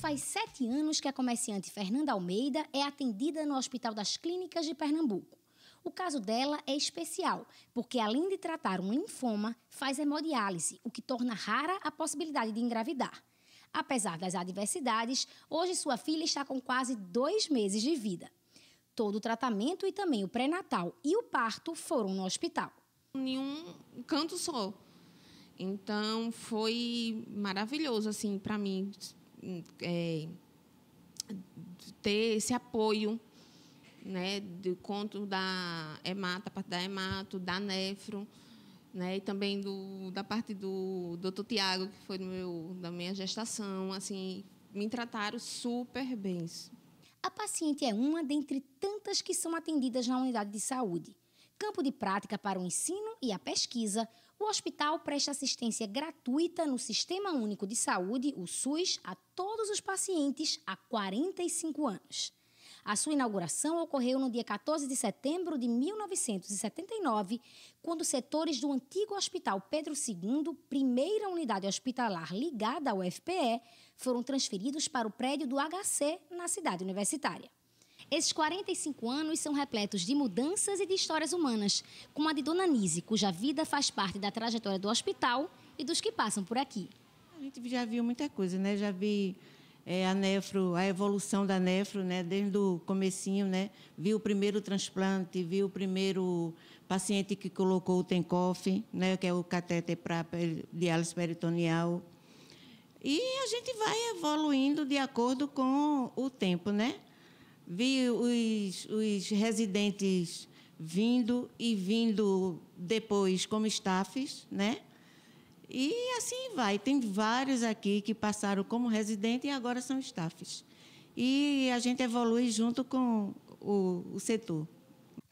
Faz sete anos que a comerciante Fernanda Almeida é atendida no Hospital das Clínicas de Pernambuco. O caso dela é especial, porque além de tratar um linfoma, faz hemodiálise, o que torna rara a possibilidade de engravidar. Apesar das adversidades, hoje sua filha está com quase dois meses de vida. Todo o tratamento e também o pré-natal e o parto foram no hospital. Nenhum canto só. Então foi maravilhoso assim para mim é, ter esse apoio né, de conto da EMATA, parte da EMATO, da NEFRO, né, e também do, da parte do doutor Tiago, que foi meu, da minha gestação. Assim, me trataram super bem. A paciente é uma dentre tantas que são atendidas na unidade de saúde. Campo de prática para o ensino e a pesquisa, o hospital presta assistência gratuita no Sistema Único de Saúde, o SUS, a todos os pacientes há 45 anos. A sua inauguração ocorreu no dia 14 de setembro de 1979, quando setores do antigo Hospital Pedro II, primeira unidade hospitalar ligada ao FPE, foram transferidos para o prédio do HC, na cidade universitária. Esses 45 anos são repletos de mudanças e de histórias humanas, como a de Dona Nise, cuja vida faz parte da trajetória do hospital e dos que passam por aqui. A gente já viu muita coisa, né? Já vi é, a nefro, a evolução da nefro, né? Desde o comecinho, né? Vi o primeiro transplante, vi o primeiro paciente que colocou o TENCOF, né? Que é o catéter para diálise peritoneal. E a gente vai evoluindo de acordo com o tempo, né? vi os, os residentes vindo e vindo depois como staffs, né? E assim vai. Tem vários aqui que passaram como residente e agora são staffs. E a gente evolui junto com o, o setor.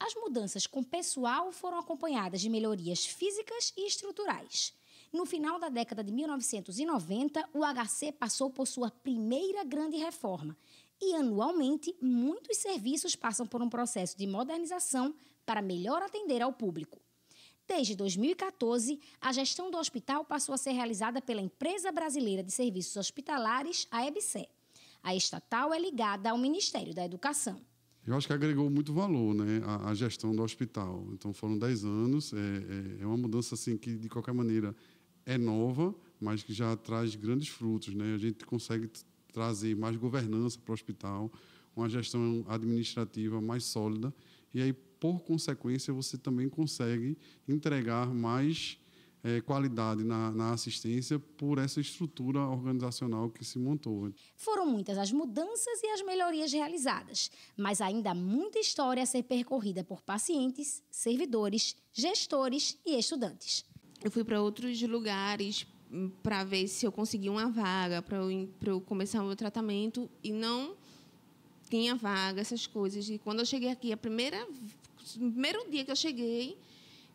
As mudanças com pessoal foram acompanhadas de melhorias físicas e estruturais. No final da década de 1990, o HC passou por sua primeira grande reforma, e anualmente, muitos serviços passam por um processo de modernização para melhor atender ao público. Desde 2014, a gestão do hospital passou a ser realizada pela Empresa Brasileira de Serviços Hospitalares, a EBSE. A estatal é ligada ao Ministério da Educação. Eu acho que agregou muito valor né, a, gestão do hospital. Então foram 10 anos, é, é, é, uma mudança assim que, de qualquer maneira, é nova, mas que já traz grandes frutos. Né? A gente consegue trazer mais governança para o hospital, uma gestão administrativa mais sólida, e aí, por consequência, você também consegue entregar mais é, qualidade na, na, assistência por essa estrutura organizacional que se montou. Né? Foram muitas as mudanças e as melhorias realizadas, mas ainda muita história a ser percorrida por pacientes, servidores, gestores e estudantes. Eu fui para outros lugares, para ver se eu conseguia uma vaga, para eu, eu começar o meu tratamento, e não tinha vaga, essas coisas. E quando eu cheguei aqui, a primeira, o primeiro dia que eu cheguei,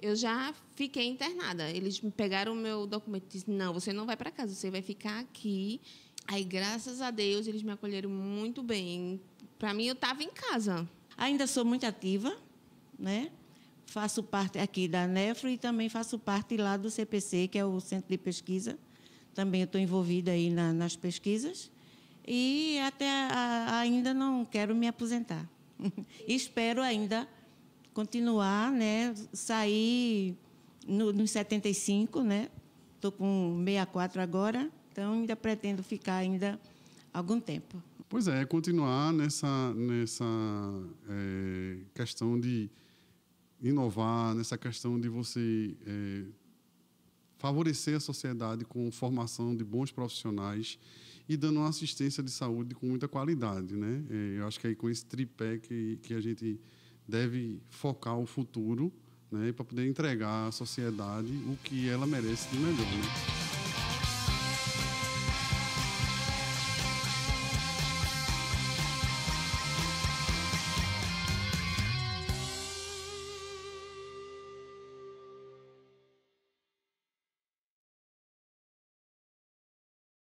eu já fiquei internada. Eles me pegaram o meu documento e disseram, não, você não vai para casa, você vai ficar aqui. Aí, graças a Deus, eles me acolheram muito bem. Para mim, eu estava em casa. Ainda sou muito ativa, né? faço parte aqui da NEFRO e também faço parte lá do CPC, que é o Centro de Pesquisa. Também estou envolvida aí na, nas pesquisas. E até a, ainda não quero me aposentar. Espero ainda continuar, né? Sair no, nos 75, né? Estou com 64 agora, então ainda pretendo ficar ainda algum tempo. Pois é, continuar nessa, nessa é, questão de inovar, nessa questão de você é, favorecer a sociedade com formação de bons profissionais e dando uma assistência de saúde com muita qualidade. Né? É, eu acho que é com esse tripé que, que a gente deve focar o futuro né, para poder entregar à sociedade o que ela merece de melhor. Né?